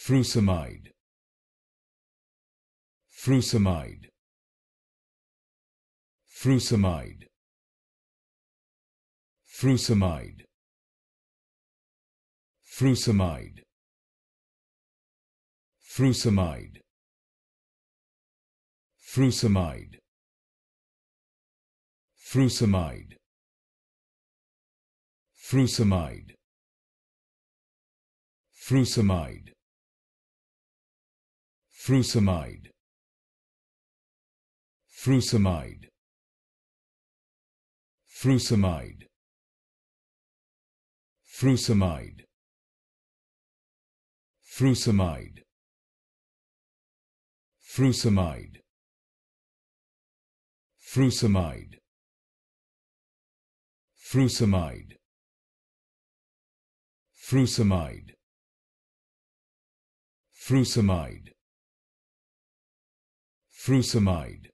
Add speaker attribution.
Speaker 1: Frusamide Frusamide Frusamide Frusamide Frusamide Frusamide Frusamide Frusamide Frusamide Frusamide Frusamide Frusamide Frusamide Frusamide Frusamide Frusamide Frusamide Frusamide Frusamide Frusamide furosemide